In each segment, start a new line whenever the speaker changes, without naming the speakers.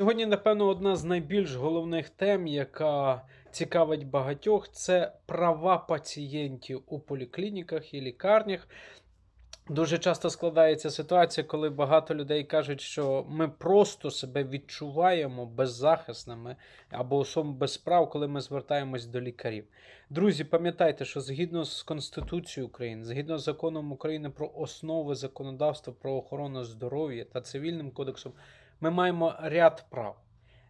Сьогодні, напевно, одна з найбільш головних тем, яка цікавить багатьох, це права пацієнтів у поліклініках і лікарнях. Дуже часто складається ситуація, коли багато людей кажуть, що ми просто себе відчуваємо беззахисними або особи без прав, коли ми звертаємось до лікарів. Друзі, пам'ятайте, що згідно з Конституцією України, згідно з законом України про основи законодавства про охорону здоров'я та цивільним кодексом ми маємо ряд прав.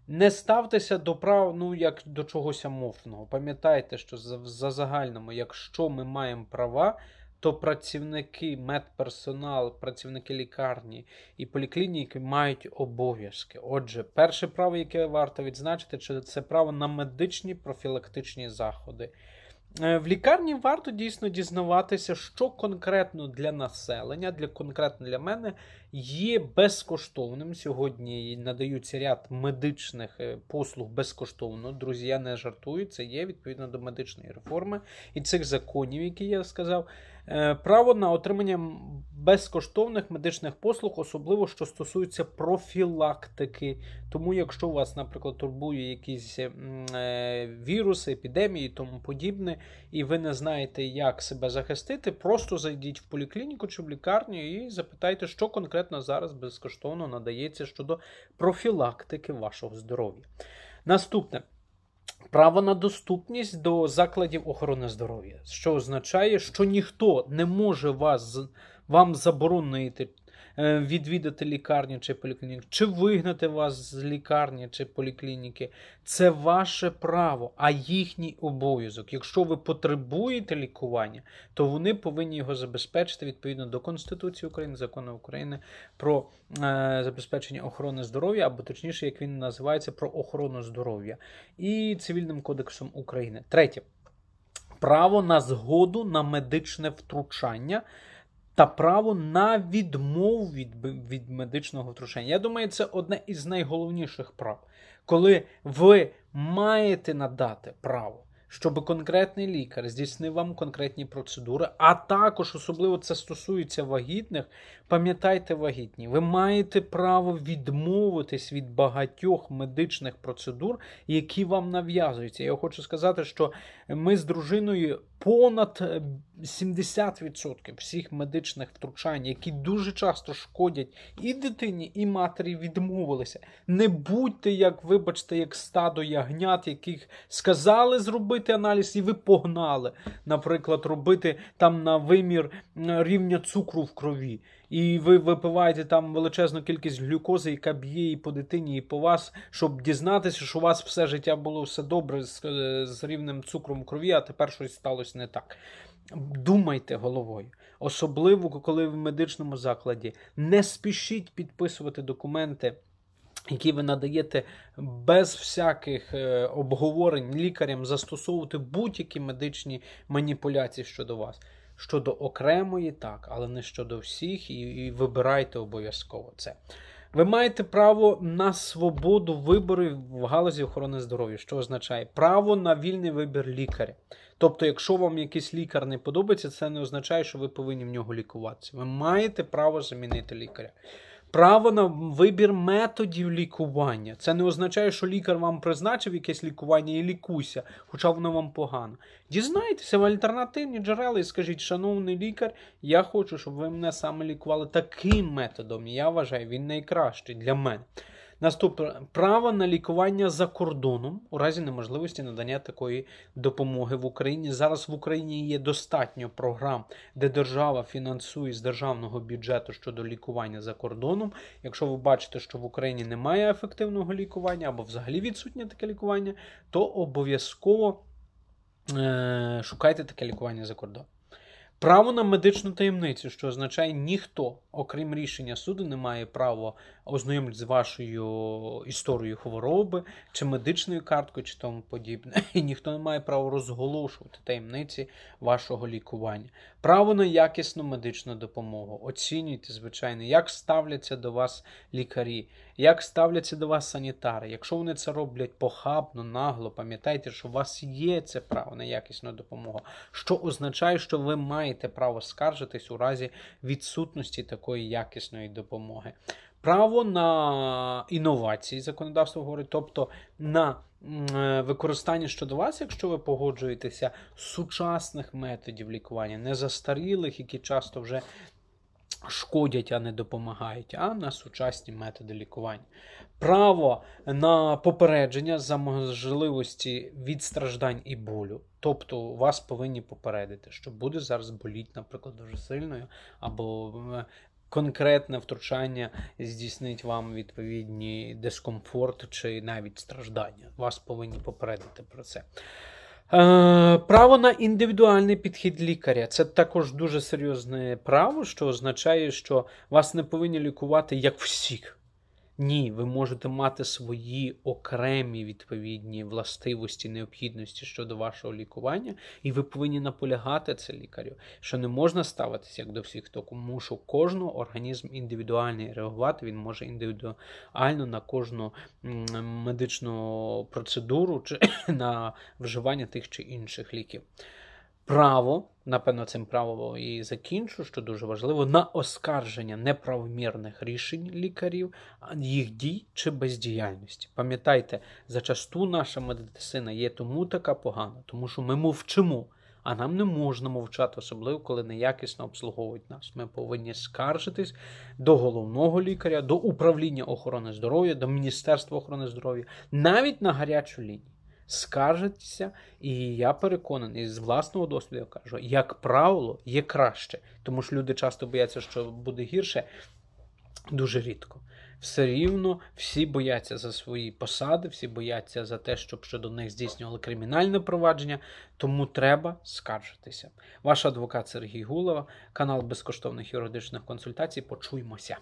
Не ставтеся до прав, ну, як до чогось аморфного. Пам'ятайте, що за, за загальному, якщо ми маємо права, то працівники, медперсонал, працівники лікарні і поліклініки мають обов'язки. Отже, перше право, яке варто відзначити, це право на медичні профілактичні заходи. Е, в лікарні варто дійсно дізнаватися, що конкретно для населення, для конкретно для мене є безкоштовним. Сьогодні надаються ряд медичних е, послуг безкоштовно. Друзі, я не жартую, це є відповідно до медичної реформи і цих законів, які я сказав. Е, право на отримання безкоштовних медичних послуг, особливо що стосується профілактики. Тому, якщо у вас, наприклад, турбує якісь е, віруси, епідемії і тому подібне, і ви не знаєте, як себе захистити, просто зайдіть в поліклініку чи в лікарню і запитайте, що конкретно зараз безкоштовно надається щодо профілактики вашого здоров'я. Наступне. Право на доступність до закладів охорони здоров'я, що означає, що ніхто не може вас вам заборонено відвідати лікарню чи поліклініку, чи вигнати вас з лікарні чи поліклініки. Це ваше право, а їхній обов'язок. Якщо ви потребуєте лікування, то вони повинні його забезпечити відповідно до Конституції України, закону України про е, забезпечення охорони здоров'я, або точніше, як він називається, про охорону здоров'я і цивільним кодексом України. Третє. Право на згоду на медичне втручання та право на відмову від від медичного втручання. Я думаю, це одне із найголовніших прав, коли ви маєте надати право, щоб конкретний лікар здійснив вам конкретні процедури, а також особливо це стосується вагітних. Пам'ятайте вагітні, ви маєте право відмовитись від багатьох медичних процедур, які вам нав'язуються. Я хочу сказати, що ми з дружиною понад 70% е, всіх медичних втручань, які дуже часто шкодять і дитині, і матері відмовилися. Не будьте, як вибачте, як стадо ягнят, яких сказали зробити аналіз, і ви погнали, наприклад, робити там на вимір рівня цукру в крові і ви випиваєте там величезну кількість глюкози, яка б'є і по дитині, і по вас, щоб дізнатися, що у вас все життя було все добре з, е, з рівнем цукром в крові, а тепер щось сталося не так. Думайте головою, особливо коли ви в медичному закладі. Не спішіть підписувати документи. Які ви надаєте без всяких е, обговорень лікарям застосовувати будь-які медичні маніпуляції щодо вас щодо окремої, так, але не щодо всіх, і, і вибирайте обов'язково це. Ви маєте право на свободу вибору в галузі охорони здоров'я, що означає право на вільний вибір лікаря. Тобто, якщо вам якийсь лікар не подобається, це не означає, що ви повинні в нього лікуватися. Ви маєте право замінити лікаря право на вибір методів лікування. Це не означає, що лікар вам призначив якесь лікування і лікуйся, хоча воно вам погано. Дізнайтеся в альтернативні джерела і скажіть, шановний лікар, я хочу, щоб ви мене саме лікували таким методом. Я вважаю, він найкращий для мене. Наступне право на лікування за кордоном у разі неможливості надання такої допомоги в Україні. Зараз в Україні є достатньо програм, де держава фінансує з державного бюджету щодо лікування за кордоном. Якщо ви бачите, що в Україні немає ефективного лікування або взагалі відсутнє таке лікування, то обов'язково е шукайте таке лікування за кордон. Право на медичну таємницю, що означає, ніхто окрім рішення суду, не має права ознайомлюватися з вашою історією хвороби, чи медичною карткою, чи тому подібне. І ніхто не має права розголошувати таємниці вашого лікування. Право на якісну медичну допомогу. Оцінюйте, звичайно, як ставляться до вас лікарі, як ставляться до вас санітари. Якщо вони це роблять похабно, нагло, пам'ятайте, що у вас є це право на якісну допомогу, що означає, що ви маєте право скаржитись у разі відсутності такої такої якісної допомоги. Право на інновації законодавство говорить, тобто на е, використання щодо вас, якщо ви погоджуєтеся, сучасних методів лікування, не застарілих, які часто вже шкодять, а не допомагають, а на сучасні методи лікування. Право на попередження за можливості від страждань і болю. Тобто вас повинні попередити, що буде зараз боліть, наприклад, дуже сильною, або конкретне втручання здійснить вам відповідні дискомфорт чи навіть страждання. Вас повинні попередити про це. Е, право на індивідуальний підхід лікаря це також дуже серйозне право, що означає, що вас не повинні лікувати як всіх. Ні, ви можете мати свої окремі відповідні властивості, необхідності щодо вашого лікування, і ви повинні наполягати це лікарю, що не можна ставитися як до всіх, тому що кожного організм індивідуальний реагувати, він може індивідуально на кожну медичну процедуру чи на вживання тих чи інших ліків право, напевно, цим право і закінчу, що дуже важливо, на оскарження неправомірних рішень лікарів, їх дій чи бездіяльності. Пам'ятайте, зачасту наша медицина є тому така погана, тому що ми мовчимо. А нам не можна мовчати, особливо коли неякісно обслуговують нас. Ми повинні скаржитись до головного лікаря, до управління охорони здоров'я, до Міністерства охорони здоров'я, навіть на гарячу лінію скаржитися, і я переконаний з власного досвіду кажу, як правило, є краще, тому що люди часто бояться, що буде гірше, дуже рідко. Все рівно всі бояться за свої посади, всі бояться за те, щоб щодо них здійснювали кримінальне провадження. Тому треба скаржитися. Ваш адвокат Сергій Гулова, канал безкоштовних юридичних консультацій. Почуймося.